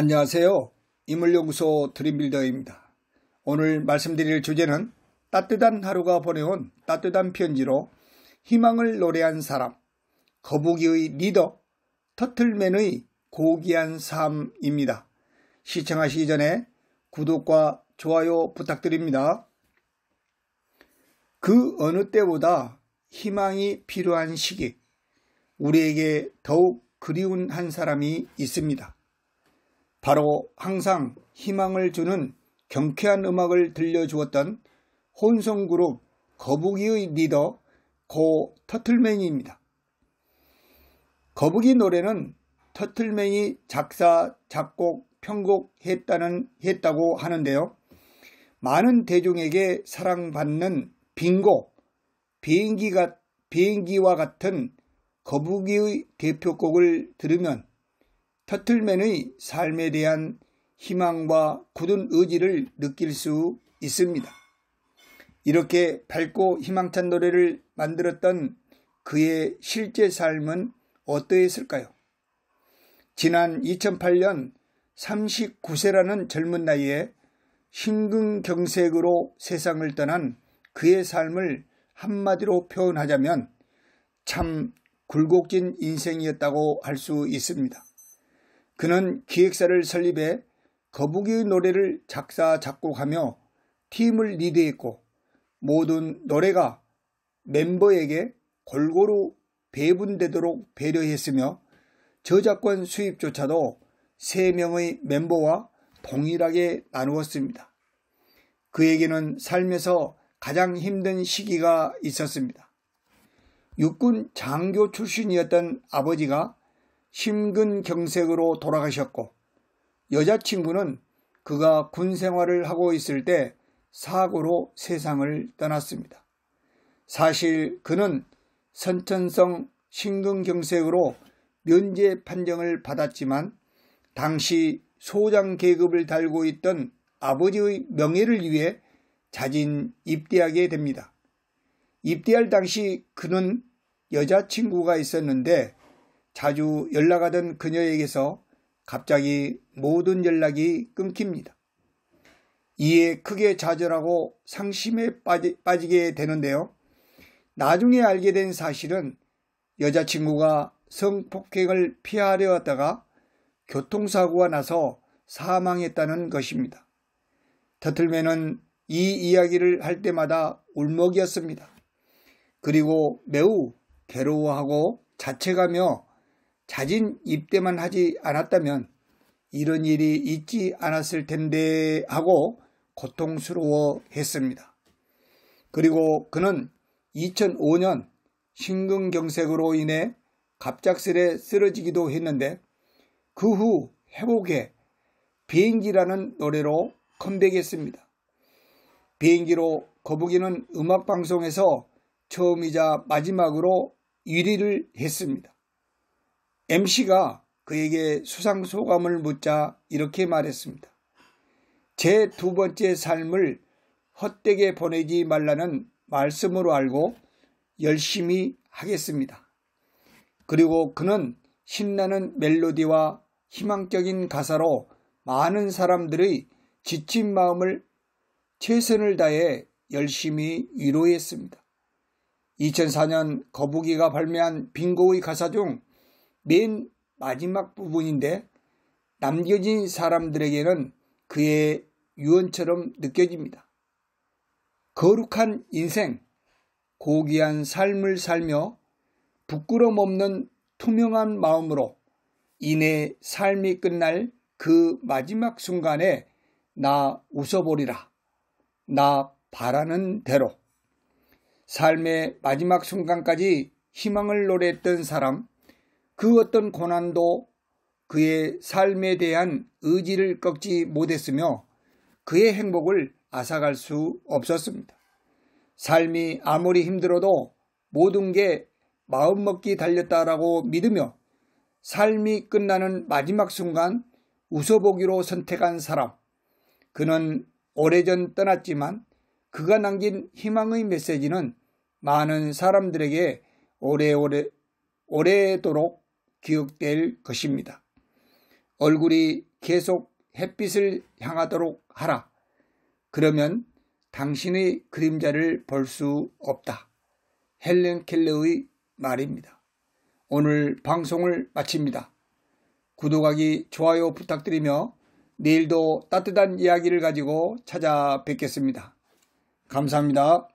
안녕하세요. 이물연구소 드림빌더입니다. 오늘 말씀드릴 주제는 따뜻한 하루가 보내온 따뜻한 편지로 희망을 노래한 사람, 거북이의 리더, 터틀맨의 고귀한 삶입니다. 시청하시기 전에 구독과 좋아요 부탁드립니다. 그 어느 때보다 희망이 필요한 시기, 우리에게 더욱 그리운 한 사람이 있습니다. 바로 항상 희망을 주는 경쾌한 음악을 들려주었던 혼성그룹 거북이의 리더 고 터틀맨입니다. 거북이 노래는 터틀맨이 작사, 작곡, 편곡했다는, 했다고 하는데요. 많은 대중에게 사랑받는 빙고, 비행기가, 비행기와 같은 거북이의 대표곡을 들으면 터틀맨의 삶에 대한 희망과 굳은 의지를 느낄 수 있습니다. 이렇게 밝고 희망찬 노래를 만들었던 그의 실제 삶은 어떠했을까요? 지난 2008년 39세라는 젊은 나이에 심근경색으로 세상을 떠난 그의 삶을 한마디로 표현하자면 참 굴곡진 인생이었다고 할 수 있습니다. 그는 기획사를 설립해 거북이 노래를 작사, 작곡하며 팀을 리드했고 모든 노래가 멤버에게 골고루 배분되도록 배려했으며 저작권 수입조차도 3명의 멤버와 동일하게 나누었습니다. 그에게는 살면서 가장 힘든 시기가 있었습니다. 육군 장교 출신이었던 아버지가 심근 경색으로 돌아가셨고 여자친구는 그가 군 생활을 하고 있을 때 사고로 세상을 떠났습니다. 사실 그는 선천성 심근경색으로 면제 판정을 받았지만 당시 소장 계급을 달고 있던 아버지의 명예를 위해 자진 입대하게 됩니다. 입대할 당시 그는 여자친구가 있었는데 자주 연락하던 그녀에게서 갑자기 모든 연락이 끊깁니다. 이에 크게 좌절하고 상심에 빠지, 게 되는데요. 나중에 알게 된 사실은 여자친구가 성폭행을 피하려 하다가 교통사고가 나서 사망했다는 것입니다. 터틀맨은 이 이야기를 할 때마다 울먹이었습니다. 그리고 매우 괴로워하고 자책하며 자진 입대만 하지 않았다면 이런 일이 있지 않았을 텐데 하고 고통스러워 했습니다. 그리고 그는 2005년 심근경색으로 인해 갑작스레 쓰러지기도 했는데 그 후회복에 비행기라는 노래로 컴백했습니다. 비행기로 거북이는 음악방송에서 처음이자 마지막으로 1위를 했습니다. MC가 그에게 수상 소감을 묻자 이렇게 말했습니다. 제 두 번째 삶을 헛되게 보내지 말라는 말씀으로 알고 열심히 하겠습니다. 그리고 그는 신나는 멜로디와 희망적인 가사로 많은 사람들의 지친 마음을 최선을 다해 열심히 위로했습니다. 2004년 거북이가 발매한 빙고의 가사 중맨 마지막 부분인데 남겨진 사람들에게는 그의 유언처럼 느껴집니다. 거룩한 인생, 고귀한 삶을 살며 부끄럼 없는 투명한 마음으로 이내 삶이 끝날 그 마지막 순간에 나 웃어보리라. 나 바라는 대로. 삶의 마지막 순간까지 희망을 노래했던 사람, 그 어떤 고난도 그의 삶에 대한 의지를 꺾지 못했으며 그의 행복을 앗아갈 수 없었습니다. 삶이 아무리 힘들어도 모든 게 마음먹기 달렸다라고 믿으며 삶이 끝나는 마지막 순간 웃어보기로 선택한 사람. 그는 오래전 떠났지만 그가 남긴 희망의 메시지는 많은 사람들에게 오래오래, 오래도록 기억될 것입니다. 얼굴이 계속 햇빛을 향하도록 하라. 그러면 당신의 그림자를 볼 수 없다. 헬렌 켈러의 말입니다. 오늘 방송을 마칩니다. 구독하기 좋아요 부탁드리며 내일도 따뜻한 이야기를 가지고 찾아뵙겠습니다. 감사합니다.